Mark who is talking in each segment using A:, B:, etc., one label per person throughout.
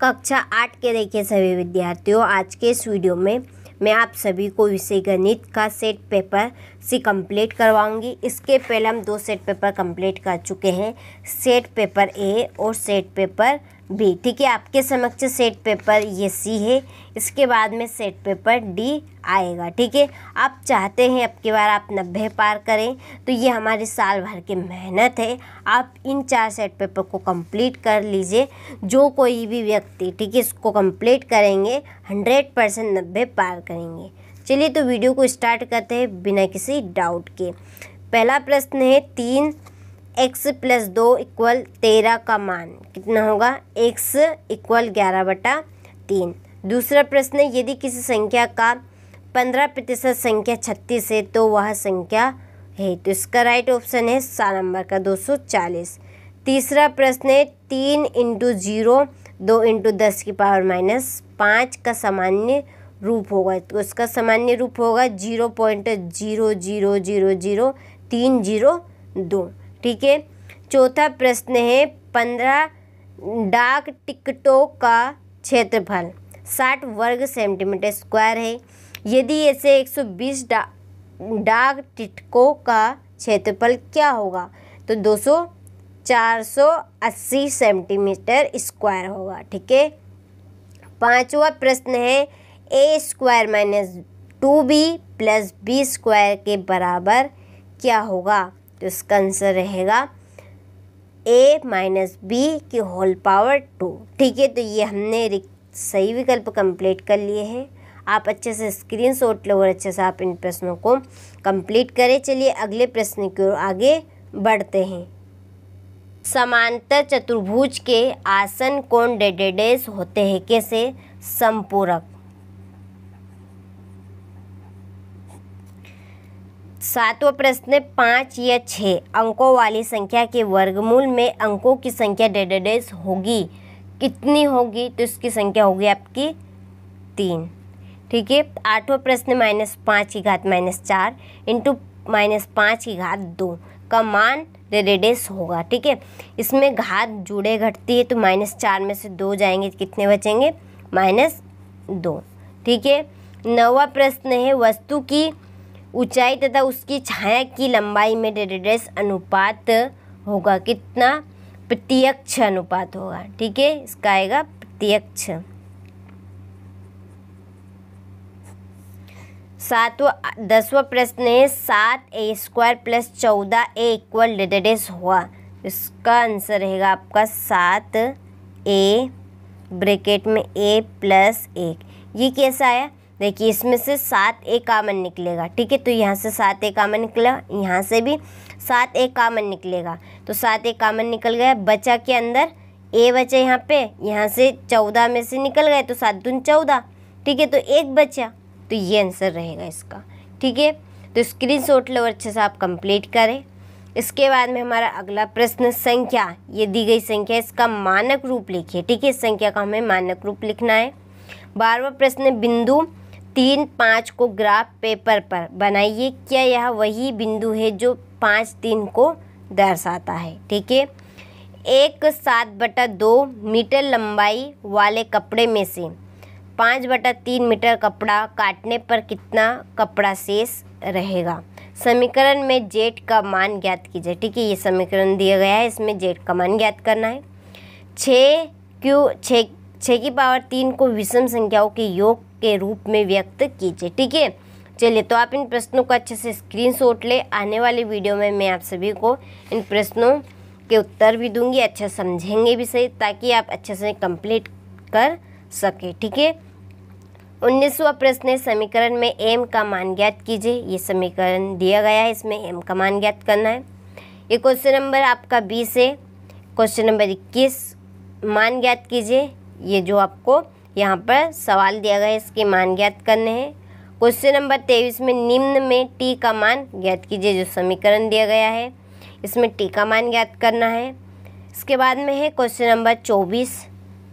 A: कक्षा आठ के देखिए सभी विद्यार्थियों आज के इस वीडियो में मैं आप सभी को विषय गणित का सेट पेपर सी कंप्लीट करवाऊंगी इसके पहले हम दो सेट पेपर कंप्लीट कर चुके हैं सेट पेपर ए और सेट पेपर बी ठीक है आपके समक्ष सेट पेपर ये सी है इसके बाद में सेट पेपर डी आएगा ठीक है आप चाहते हैं अब की बार आप नब्बे पार करें तो ये हमारे साल भर की मेहनत है आप इन चार सेट पेपर को कंप्लीट कर लीजिए जो कोई भी व्यक्ति ठीक है इसको कंप्लीट करेंगे हंड्रेड परसेंट नब्बे पार करेंगे चलिए तो वीडियो को स्टार्ट करते हैं बिना किसी डाउट के पहला प्रश्न है तीन एक्स प्लस दो इक्वल तेरह का मान कितना होगा एक्स इक्वल ग्यारह बटा तीन दूसरा प्रश्न यदि किसी संख्या का पंद्रह प्रतिशत संख्या छत्तीस है तो वह संख्या है तो इसका राइट ऑप्शन है सात नंबर का दो सौ चालीस तीसरा प्रश्न है तीन इंटू जीरो दो इंटू दस की पावर माइनस पाँच का सामान्य रूप होगा तो उसका सामान्य रूप होगा zero point zero zero zero zero तीन जीरो दो ठीक है चौथा प्रश्न है पंद्रह डाक टिकटों का क्षेत्रफल साठ वर्ग सेंटीमीटर स्क्वायर है यदि ऐसे एक सौ बीस डा डाक टिटकों का क्षेत्रफल क्या होगा तो दो सौ चार सौ अस्सी सेंटीमीटर स्क्वायर होगा ठीक है पांचवा प्रश्न है A square minus two B plus B square के बराबर क्या होगा तो इसका आंसर रहेगा ए माइनस बी की होल पावर टू ठीक है तो ये हमने सही विकल्प कंप्लीट कर लिए हैं आप अच्छे से स्क्रीन शॉट लो और अच्छे से आप इन प्रश्नों को कंप्लीट करें चलिए अगले प्रश्न की ओर आगे बढ़ते हैं समांतर चतुर्भुज के आसन कोण डेडेडेस होते हैं कैसे संपूरक सातवा प्रश्न पाँच या छः अंकों वाली संख्या के वर्गमूल में अंकों की संख्या डेडेडेस होगी कितनी होगी तो इसकी संख्या होगी आपकी तीन ठीक है आठवा प्रश्न माइनस पाँच की घात माइनस चार इंटू माइनस पाँच की घात दो का मान डेडेडेस होगा ठीक है इसमें घात जुड़े घटती है तो माइनस चार में से दो जाएंगे कितने बचेंगे माइनस दो ठीक है नवा प्रश्न है वस्तु की ऊंचाई तथा उसकी छाया की लंबाई में डेडेडेस अनुपात होगा कितना प्रत्यक्ष अनुपात होगा ठीक है इसका आएगा प्रत्यक्ष सातवा दसवा प्रश्न है सात ए स्क्वायर प्लस चौदह ए इक्वल डेडेडेस हुआ इसका आंसर रहेगा आपका सात ए ब्रैकेट में ए प्लस एक ये कैसा आया देखिए इसमें से सात एक कामन निकलेगा ठीक है तो यहाँ से सात एक कामन निकला यहाँ से भी सात एक कामन निकलेगा तो सात एक कामन निकल गया बचा के अंदर ए बचा यहाँ पे यहाँ से चौदह में से निकल गए तो सात दून चौदह ठीक है तो एक बचा तो ये आंसर रहेगा इसका ठीक है तो स्क्रीन शॉट लो अच्छे से आप कंप्लीट करें इसके बाद में हमारा अगला प्रश्न संख्या ये दी गई संख्या इसका मानक रूप लिखिए ठीक है इस संख्या का हमें मानक रूप लिखना है बारहवा प्रश्न बिंदु तीन पाँच को ग्राफ पेपर पर बनाइए क्या यह वही बिंदु है जो पाँच तीन को दर्शाता है ठीक है एक सात बटा दो मीटर लंबाई वाले कपड़े में से पाँच बटा तीन मीटर कपड़ा काटने पर कितना कपड़ा शेष रहेगा समीकरण में जेट का मान ज्ञात कीजिए ठीक है ये समीकरण दिया गया है इसमें जेट का मान ज्ञात करना है छः क्यू छः छः की पावर तीन को विषम संख्याओं के योग के रूप में व्यक्त कीजिए ठीक है चलिए तो आप इन प्रश्नों को अच्छे से स्क्रीन शॉट ले आने वाले वीडियो में मैं आप सभी को इन प्रश्नों के उत्तर भी दूंगी अच्छा समझेंगे भी सही ताकि आप अच्छे से कंप्लीट कर सके ठीक है उन्नीसवा प्रश्न है समीकरण में एम का मान ज्ञात कीजिए ये समीकरण दिया गया है इसमें एम का मान ज्ञात करना है ये क्वेश्चन नंबर आपका बीस है क्वेश्चन नंबर इक्कीस मान ज्ञात कीजिए ये जो आपको यहाँ पर सवाल दिया गया है इसके मान ज्ञात करने हैं क्वेश्चन नंबर तेईस में निम्न में टी का मान ज्ञात कीजिए जो समीकरण दिया गया है इसमें टी का मान ज्ञात करना है इसके बाद में है क्वेश्चन नंबर चौबीस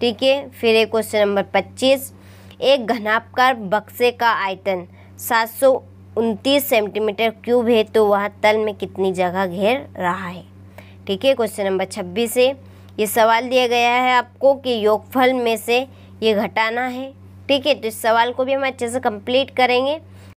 A: ठीक है फिर है क्वेश्चन नंबर पच्चीस एक घनापकार बक्से का आयतन सात सौ उनतीस सेंटीमीटर क्यूब है तो वह तल में कितनी जगह घेर रहा है ठीक है क्वेश्चन नंबर छब्बीस है ये सवाल दिया गया है आपको कि योगफल में से ये घटाना है ठीक है तो इस सवाल को भी हम अच्छे से कंप्लीट करेंगे